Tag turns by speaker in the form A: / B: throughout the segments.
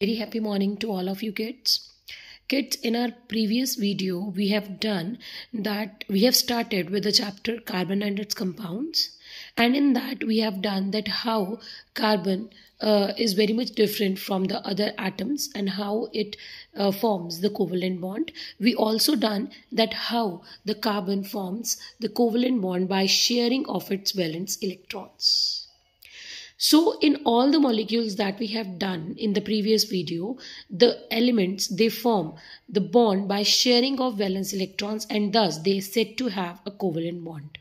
A: Very happy morning to all of you kids. Kids, in our previous video, we have done that we have started with the chapter carbon and its compounds. And in that, we have done that how carbon uh, is very much different from the other atoms and how it uh, forms the covalent bond. We also done that how the carbon forms the covalent bond by sharing of its valence electrons. So in all the molecules that we have done in the previous video, the elements, they form the bond by sharing of valence electrons and thus they are said to have a covalent bond.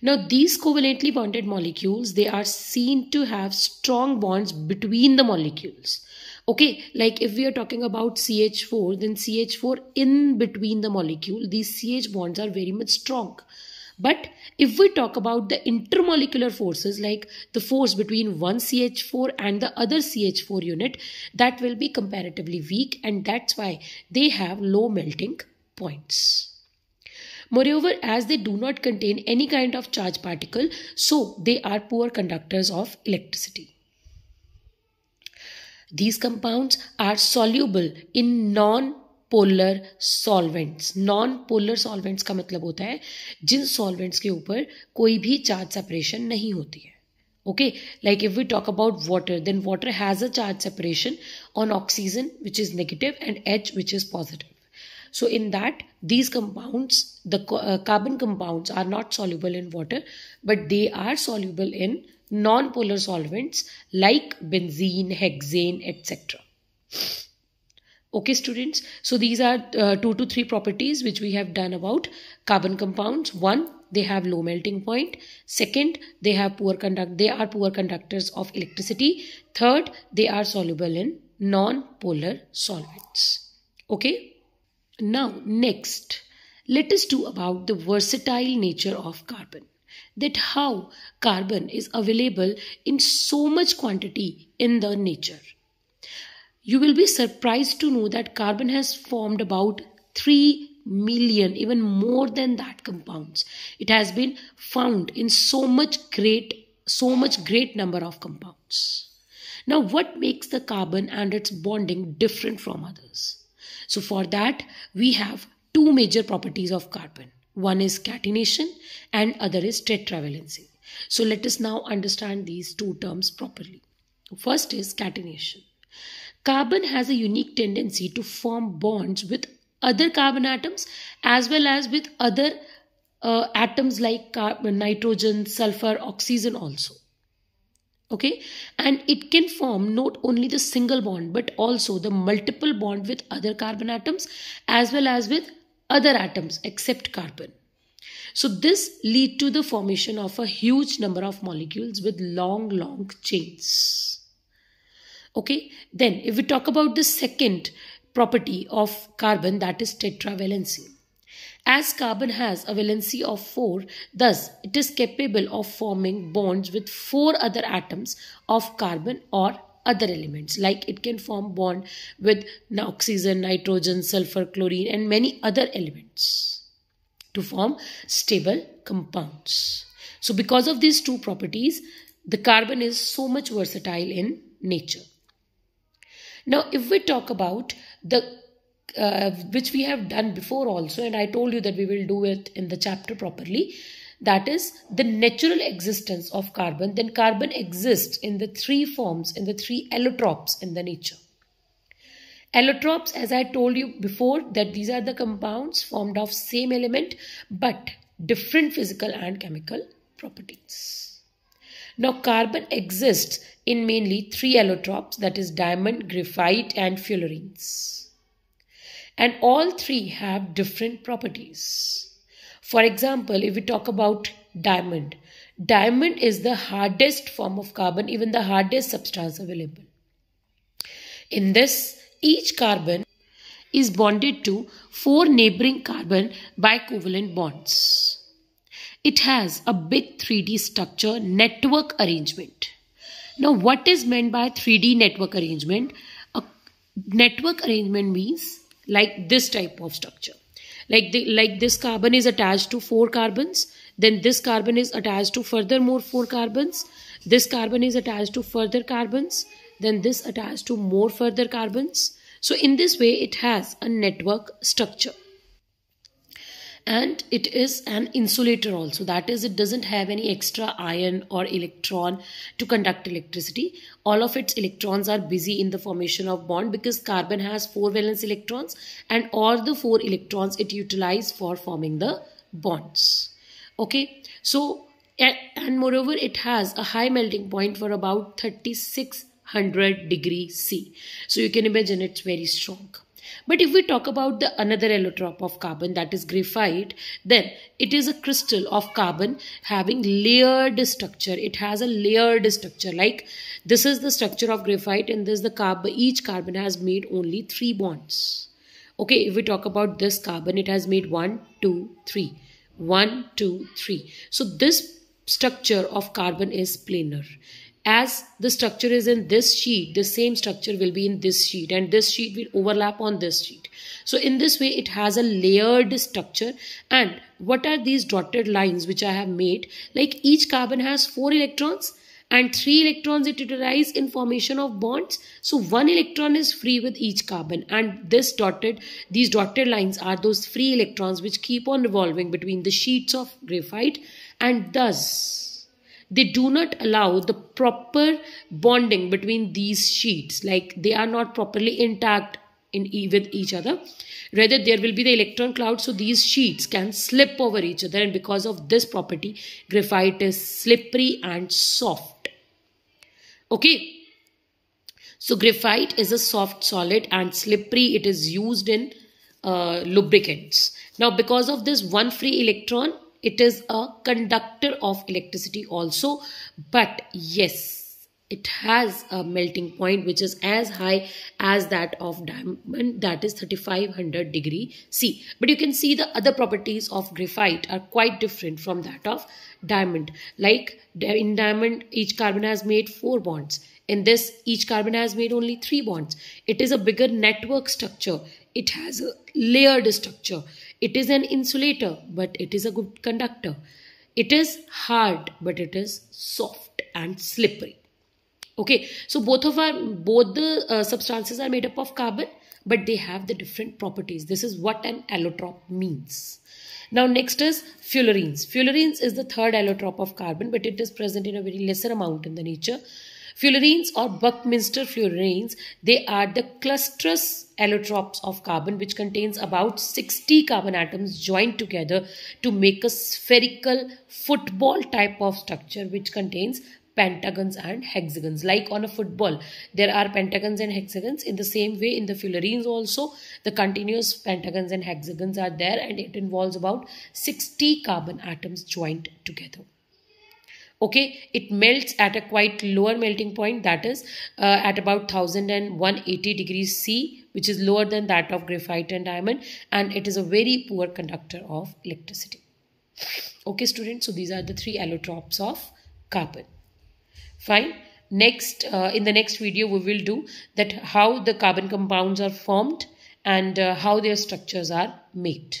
A: Now these covalently bonded molecules, they are seen to have strong bonds between the molecules. Okay, like if we are talking about CH4, then CH4 in between the molecule, these CH bonds are very much strong. But if we talk about the intermolecular forces, like the force between one CH4 and the other CH4 unit, that will be comparatively weak and that's why they have low melting points. Moreover, as they do not contain any kind of charge particle, so they are poor conductors of electricity. These compounds are soluble in non polar solvents non polar solvents का मतलब होता है जिन solvents के ऊपर कोई भी charge separation नहीं होती है okay like if we talk about water then water has a charge separation on oxygen which is negative and H which is positive so in that these compounds the carbon compounds are not soluble in water but they are soluble in non polar solvents like benzene hexane et cetera okay students so these are uh, two to three properties which we have done about carbon compounds one they have low melting point second they have poor conduct they are poor conductors of electricity third they are soluble in non-polar solvents okay now next let us do about the versatile nature of carbon that how carbon is available in so much quantity in the nature you will be surprised to know that carbon has formed about 3 million, even more than that compounds. It has been found in so much great, so much great number of compounds. Now, what makes the carbon and its bonding different from others? So, for that, we have two major properties of carbon. One is catenation and other is tetravalency. So, let us now understand these two terms properly. First is catenation. Carbon has a unique tendency to form bonds with other carbon atoms as well as with other uh, atoms like carbon, nitrogen, sulfur, oxygen also. Okay, and it can form not only the single bond but also the multiple bond with other carbon atoms as well as with other atoms except carbon. So this lead to the formation of a huge number of molecules with long, long chains. Okay, then if we talk about the second property of carbon that is tetravalency. As carbon has a valency of 4, thus it is capable of forming bonds with 4 other atoms of carbon or other elements like it can form bond with oxygen, nitrogen, sulfur, chlorine and many other elements to form stable compounds. So because of these two properties, the carbon is so much versatile in nature. Now, if we talk about the uh, which we have done before also, and I told you that we will do it in the chapter properly, that is the natural existence of carbon, then carbon exists in the three forms, in the three allotropes in the nature. Allotropes, as I told you before, that these are the compounds formed of same element but different physical and chemical properties. Now, carbon exists in mainly three allotropes that is, diamond, graphite, and fullerenes. And all three have different properties. For example, if we talk about diamond, diamond is the hardest form of carbon, even the hardest substance available. In this, each carbon is bonded to four neighboring carbon bicovalent bonds. It has a big 3D structure network arrangement. Now, what is meant by 3D network arrangement? A network arrangement means like this type of structure. Like, the, like this carbon is attached to four carbons, then this carbon is attached to further more four carbons, this carbon is attached to further carbons, then this attached to more further carbons. So in this way, it has a network structure and it is an insulator also that is it doesn't have any extra ion or electron to conduct electricity all of its electrons are busy in the formation of bond because carbon has four valence electrons and all the four electrons it utilizes for forming the bonds okay so and moreover it has a high melting point for about 3600 degree c so you can imagine it's very strong but if we talk about the another allotrope of carbon that is graphite, then it is a crystal of carbon having layered structure. It has a layered structure like this is the structure of graphite and this the carbon. Each carbon has made only three bonds. Okay, if we talk about this carbon, it has made one, two, three, one, two, three. So this structure of carbon is planar as the structure is in this sheet, the same structure will be in this sheet and this sheet will overlap on this sheet. So in this way, it has a layered structure. And what are these dotted lines which I have made? Like each carbon has four electrons and three electrons it utilize in formation of bonds. So one electron is free with each carbon and this dotted, these dotted lines are those free electrons which keep on revolving between the sheets of graphite and thus they do not allow the proper bonding between these sheets like they are not properly intact in e with each other rather there will be the electron cloud so these sheets can slip over each other and because of this property graphite is slippery and soft okay so graphite is a soft solid and slippery it is used in uh, lubricants now because of this one free electron it is a conductor of electricity also but yes it has a melting point which is as high as that of diamond that is 3500 degree C but you can see the other properties of graphite are quite different from that of diamond like in diamond each carbon has made four bonds in this each carbon has made only three bonds it is a bigger network structure it has a layered structure it is an insulator, but it is a good conductor. It is hard, but it is soft and slippery. Okay, so both of our both the uh, substances are made up of carbon, but they have the different properties. This is what an allotrope means. Now next is fullerenes. Fullerenes is the third allotrope of carbon, but it is present in a very lesser amount in the nature. Fullerenes or Buckminster fullerenes, they are the clustrous allotropes of carbon which contains about 60 carbon atoms joined together to make a spherical football type of structure which contains pentagons and hexagons like on a football there are pentagons and hexagons in the same way in the fullerenes also the continuous pentagons and hexagons are there and it involves about 60 carbon atoms joined together okay it melts at a quite lower melting point that is uh, at about 1180 degrees c which is lower than that of graphite and diamond and it is a very poor conductor of electricity okay students so these are the three allotropes of carbon fine next uh, in the next video we will do that how the carbon compounds are formed and uh, how their structures are made